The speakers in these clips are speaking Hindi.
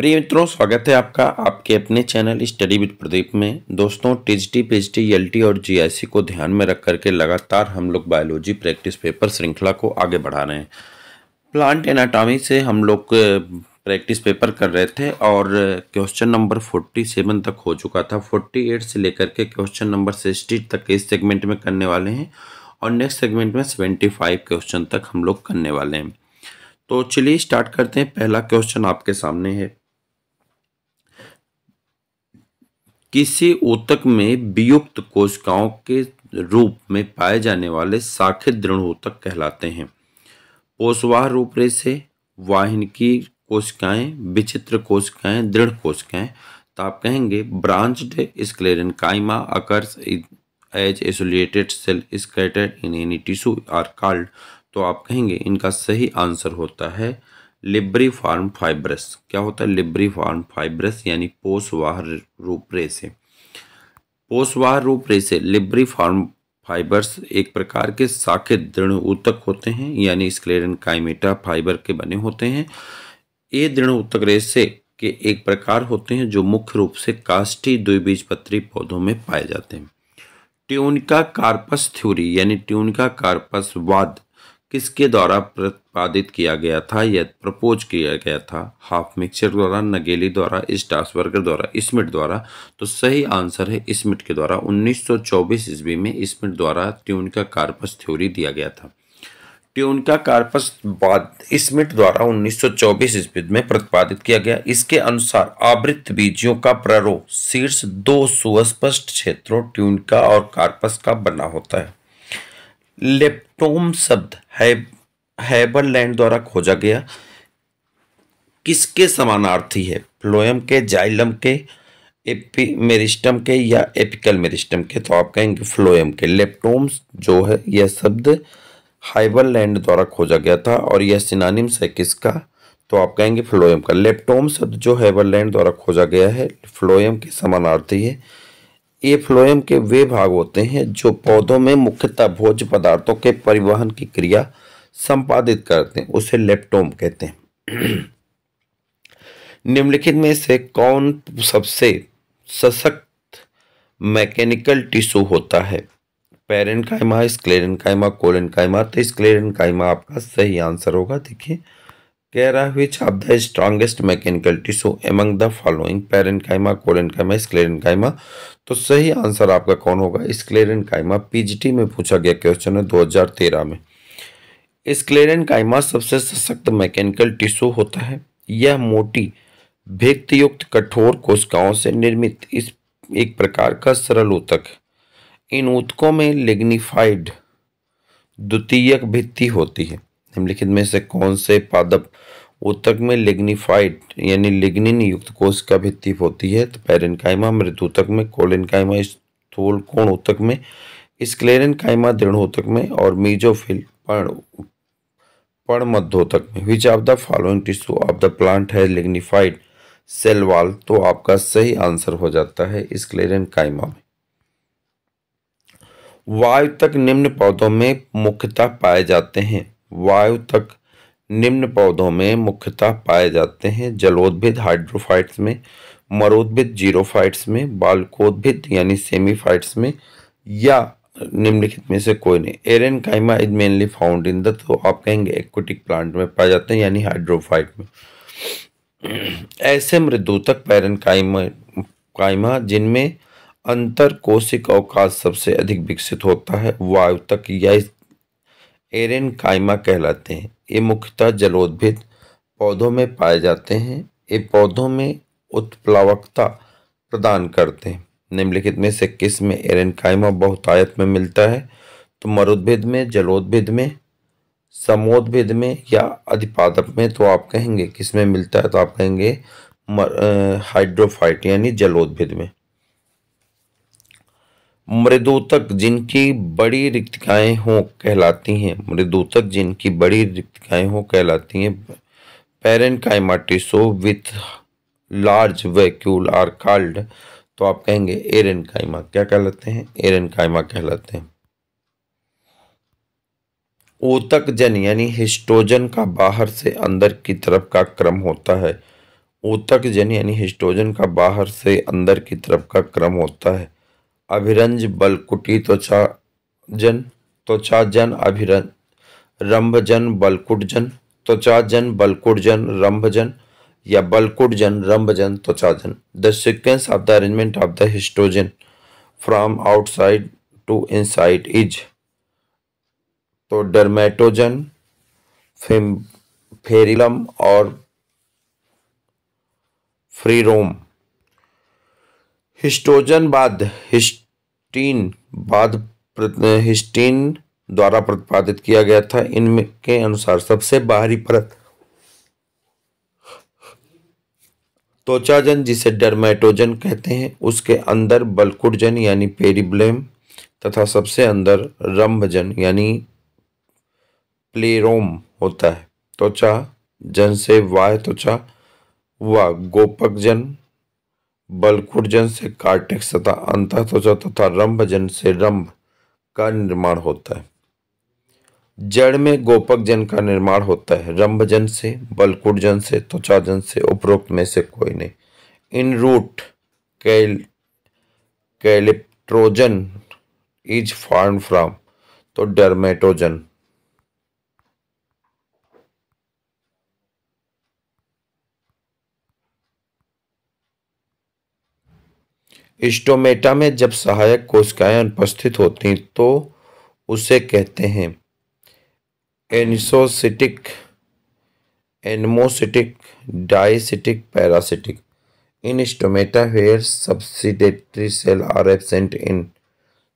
प्रिय मित्रों स्वागत है आपका आपके अपने चैनल स्टडी विद प्रदीप में दोस्तों टीजीटी पीजीटी एलटी e और जीआईसी को ध्यान में रख करके लगातार हम लोग बायोलॉजी प्रैक्टिस पेपर श्रृंखला को आगे बढ़ा रहे हैं प्लांट एनाटॉमी से हम लोग प्रैक्टिस पेपर कर रहे थे और क्वेश्चन नंबर फोर्टी सेवन तक हो चुका था फोर्टी एट से लेकर के क्वेश्चन नंबर सिक्सटी तक इस सेगमेंट में करने वाले हैं और नेक्स्ट सेगमेंट में सेवेंटी फाइव क्वेश्चन तक हम लोग करने वाले हैं तो चलिए स्टार्ट करते हैं पहला क्वेश्चन आपके सामने है किसी ऊतक में वियुक्त कोशिकाओं के रूप में पाए जाने वाले शाखित दृढ़ ऊतक कहलाते हैं पोषवाह रूपरे से वाहन की कोशिकाएं विचित्र कोशिकाएं दृढ़ कोशिकाएं तो आप कहेंगे branched sclerenchyma occurs as isolated cell scattered in any tissue are called तो आप कहेंगे इनका सही आंसर होता है लिब्री फार्म फाइब्रस क्या होता है लिब्री फार्म फाइब्रस यानी पोषवाह रूपरेसे पोषवाह रूपरेसे लिब्री फार्म फाइबर्स एक प्रकार के साखित दृढ़ ऊतक होते हैं यानी स्क्लेरन काइमेटा फाइबर के बने होते हैं ये दृढ़ ऊतक रेसे के एक प्रकार होते हैं जो मुख्य रूप से कास्टी द्विबीजपत्री पौधों में पाए जाते हैं ट्यूनिका कार्पस थ्योरी यानी ट्यूनिका कार्पस वाद किसके द्वारा प्रतिपादित किया गया था या प्रपोज किया गया था हाफ मिक्सर द्वारा नगेली द्वारा स्टास द्वारा स्मिट द्वारा तो सही आंसर है स्मिट के द्वारा 1924 ईस्वी में स्मिट द्वारा ट्यून का कार्पस थ्योरी दिया गया था ट्यून का कार्पस बाद स्मिट द्वारा 1924 ईस्वी में प्रतिपादित किया गया इसके अनुसार आवृत्त बीजियों का प्रारोह शीर्ष दो सुस्पष्ट क्षेत्रों ट्यून का और कार्पस का बना होता है लेप्टोम शब्द हैबर हैबरलैंड द्वारा खोजा गया किसके समानार्थी है फ्लोएम के जाइलम के एपी मेरिस्टम के या एपिकल मेरिस्टम के तो आप कहेंगे फ्लोएम के लेप्टोम्स जो है यह शब्द हाइबरलैंड द्वारा खोजा गया था और यह सिनानिम्स है किसका तो आप कहेंगे फ्लोएम का लेप्टोम शब्द जो लैंड द्वारा खोजा गया है फ्लोएम के समानार्थी है ये फ्लोएम के वे भाग होते हैं जो पौधों में मुख्यतः भोज्य पदार्थों के परिवहन की क्रिया संपादित करते हैं उसे लेप्टोम कहते हैं निम्नलिखित में से कौन सबसे सशक्त मैकेनिकल टिश्यू होता है पेरेंकाइमा स्क्लेरेंकाइमा कोलेनकाइमा कायमा कायमा तो स्क्लेरेंकाइमा कायमा आपका सही आंसर होगा देखिए Kera, which have the strongest mechanical tissue among the following parenchyma, collenchyma sclerenchyma तो सही आंसर आपका कौन होगा स्क्लेरेनकाइमा पीजीटी में पूछा गया क्वेश्चन है 2013 में स्क्लेरेनकाइमा सबसे सशक्त मैकेनिकल टिश्यू होता है यह मोटी भेक्तयुक्त कठोर कोशिकाओं से निर्मित इस एक प्रकार का सरल ऊतक इन ऊतकों में लिग्निफाइड द्वितीयक भित्ति होती है निम्नलिखित में से कौन से पादप उत्तक में लिग्निफाइड यानी लिग्निन युक्त कोश का भित्ति होती है तो मृत उत्तक में कोलेनकाइमा स्थूल कोण उत्तक में स्क्लेरनकाइमा दृढ़ उत्तक में और मीजोफिल पर्ण पर्ण मध्योतक में which of the following tissue of the plant है लिग्निफाइड सेल वाल तो आपका सही आंसर हो जाता है स्क्लेरनकाइमा में वायु तक निम्न पौधों में मुख्यतः पाए जाते हैं वायु तक निम्न पौधों में मुख्यतः पाए जाते हैं जलोद्भिद हाइड्रोफाइट्स में मरोद्भिद जीरोफाइट्स में बालकोद्भिद यानी सेमीफाइट्स में या निम्नलिखित में से कोई नहीं aerenchyma is mainly found in the तो आप कहेंगे एक्वेटिक प्लांट में पाए जाते हैं यानी हाइड्रोफाइट में ऐसे मृदु तक पैरन काइमा जिनमें अंतर कोशिक अवकाश सबसे अधिक विकसित होता है वायु तक या इस एरेन कायमा कहलाते हैं ये मुख्यतः जलोद्भिद पौधों में पाए जाते हैं ये पौधों में उत्प्लावकता प्रदान करते हैं निम्नलिखित में से किस में एरेन कायमा बहुतायत में मिलता है तो मरुद्भिद में जलोद्भिद में समोद्भिद में या अधिपादप में तो आप कहेंगे किस में मिलता है तो आप कहेंगे हाइड्रोफाइट यानी जलोद्भिद में मृदोतक जिनकी बड़ी रिक्तिकाएं हो कहलाती हैं मृदोतक जिनकी बड़ी रिक्तिकाएं हो कहलाती हैं parenchyma with large vacuole are called तो आप कहेंगे एरन काइमा क्या कहलाते हैं एरन कायमा कहलाते हैं ओतक जन यानी हिस्टोजन का बाहर से अंदर की तरफ का क्रम होता है ओतक जन यानी हिस्टोजन का बाहर से अंदर की तरफ का क्रम होता है अभिरंज बलकुटी त्वचा जन त्वचा जन अभिरंज रंभजन बलकुटजन त्वचा जन बलकुटजन रंभजन या बलकुटजन रंभजन त्वचाजन the sequence of the arrangement of the histogen from outside to inside is तो डर्मेटोजन फेरिलम और फ्रीरोम हिस्टोजन बाद हिस्टीन बाद हिस्टीन द्वारा प्रतिपादित किया गया था इनमें के अनुसार सबसे बाहरी परत त्वचाजन जिसे डर्मेटोजन कहते हैं उसके अंदर बलकुटजन यानी पेरिब्लेम तथा सबसे अंदर रंभजन यानी प्लेरोम होता है त्वचा जन से वाय त्वचा व गोपकजन बलकुर्जन से कार्टिक तथा त्वचा तथा रंभजन से रंभ का निर्माण होता है जड़ में गोपक जन का निर्माण होता है रंभजन से बलकुर्जन से त्वचाजन से उपरोक्त में से कोई नहीं in root cal calyptrogen is form from तो डर्मेटोजन स्टोमेटा में जब सहायक कोशिकाएं अनुपस्थित होती तो उसे कहते हैं anisocytic anomocytic diacytic paracytic in stomata where subsidiary cell are absent in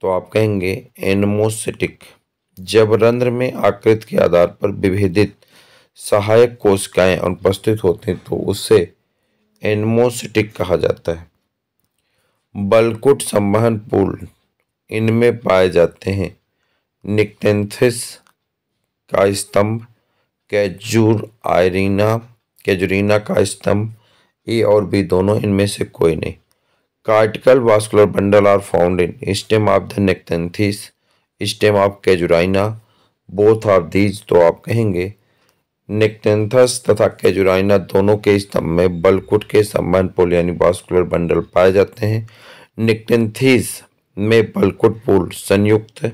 तो आप कहेंगे एनमोसिटिक जब रंध्र में आकृत के आधार पर विभेदित सहायक कोशिकाएं अनुपस्थित होती तो उसे एनमोसिटिक कहा जाता है बलकुट संवहन पुल इनमें पाए जाते हैं निकटेंथिस का स्तंभ कैजूर आयरीना कैजरीना का स्तंभ ए और बी दोनों इनमें से कोई नहीं cortical vascular bundle are found in stem of the Nyctanthes stem of Casuarina both of these तो आप कहेंगे नेक्टेंथस तथा कैजुराइना दोनों के स्तंभ में बलकुट के संबंध पोल यानी वास्कुलर बंडल पाए जाते हैं निक्टेंथीस में पलकुट पुल संयुक्त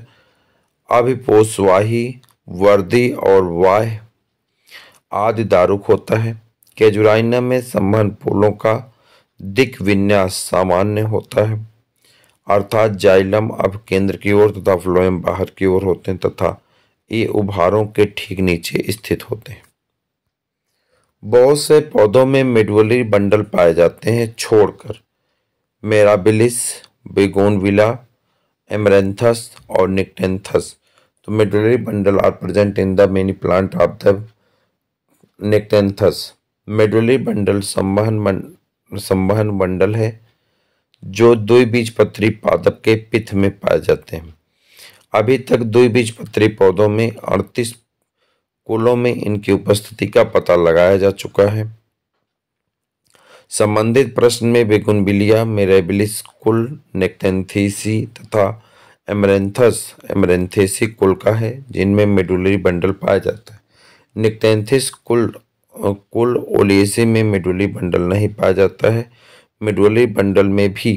अभिपोषवाही वर्दी और वाह आदि दारुक होता है केजुराइना में संबंध पुलों का विन्यास सामान्य होता है अर्थात जाइलम अब केंद्र की ओर तथा फ्लोएम बाहर की ओर होते हैं तथा ये उभारों के ठीक नीचे स्थित होते हैं बहुत से पौधों में मिडवली बंडल पाए जाते हैं छोड़कर मेराबिलिस बेगोनविला एमरेंथस और निकटेंथस तो medullary bundle are present in the many plant of the Nyctanthes medullary bundle संवहन संवहन बंडल है जो बीज पत्री पादप के पिथ में पाए जाते हैं अभी तक बीज पत्री पौधों में अड़तीस कुलों में इनकी उपस्थिति का पता लगाया जा चुका है संबंधित प्रश्न में बेगुनबिलिया मेरेबिलिस कुल नेक्टेंथीसी तथा एमरेंथस एमरेंथेसी कुल का है जिनमें मेडुलरी बंडल पाया जाता है निकटेंथिस कुल कुल ओलेसी में मेडुलरी बंडल नहीं पाया जाता है मेडुलरी बंडल में भी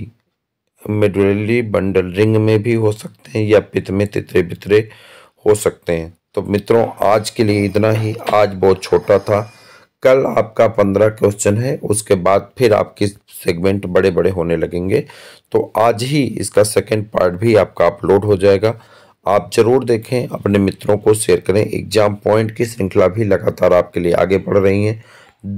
मेडुलरी बंडल रिंग में भी हो सकते हैं या पित्त में तितरे बितरे हो सकते हैं तो मित्रों आज के लिए इतना ही आज बहुत छोटा था कल आपका पंद्रह क्वेश्चन है उसके बाद फिर आपके सेगमेंट बड़े बड़े होने लगेंगे तो आज ही इसका सेकंड पार्ट भी आपका अपलोड हो जाएगा आप जरूर देखें अपने मित्रों को शेयर करें एग्जाम पॉइंट की श्रृंखला भी लगातार आपके लिए आगे बढ़ रही है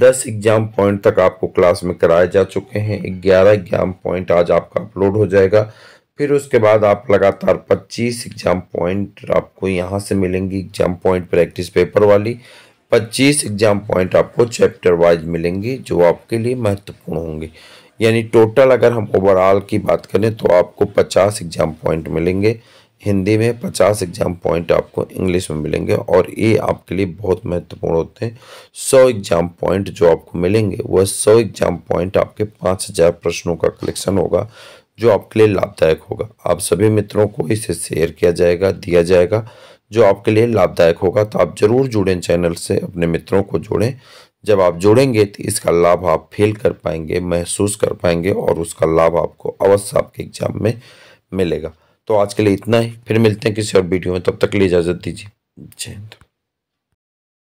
दस एग्जाम पॉइंट तक आपको क्लास में कराए जा चुके हैं ग्यारह एग्जाम पॉइंट आज आपका अपलोड हो जाएगा फिर उसके बाद आप लगातार 25 एग्जाम पॉइंट आपको यहाँ से मिलेंगी एग्जाम पॉइंट प्रैक्टिस पेपर वाली 25 एग्जाम पॉइंट आपको चैप्टर वाइज मिलेंगे जो आपके लिए महत्वपूर्ण होंगे यानी टोटल अगर हम ओवरऑल की बात करें तो आपको 50 एग्जाम पॉइंट मिलेंगे हिंदी में 50 एग्जाम पॉइंट आपको इंग्लिश में मिलेंगे और ये आपके लिए बहुत महत्वपूर्ण होते हैं 100 एग्जाम पॉइंट जो आपको मिलेंगे वह 100 एग्जाम पॉइंट आपके 5000 प्रश्नों का कलेक्शन होगा जो आपके लिए लाभदायक होगा आप सभी मित्रों को इसे शेयर किया जाएगा दिया जाएगा जो आपके लिए लाभदायक होगा तो आप ज़रूर जुड़ें चैनल से अपने मित्रों को जोड़ें जब आप जोड़ेंगे तो इसका लाभ आप फील कर पाएंगे महसूस कर पाएंगे और उसका लाभ आपको अवश्य आपके एग्जाम में मिलेगा तो आज के लिए इतना ही फिर मिलते हैं किसी और वीडियो में तब तक के लिए इजाज़त दीजिए जय हिंद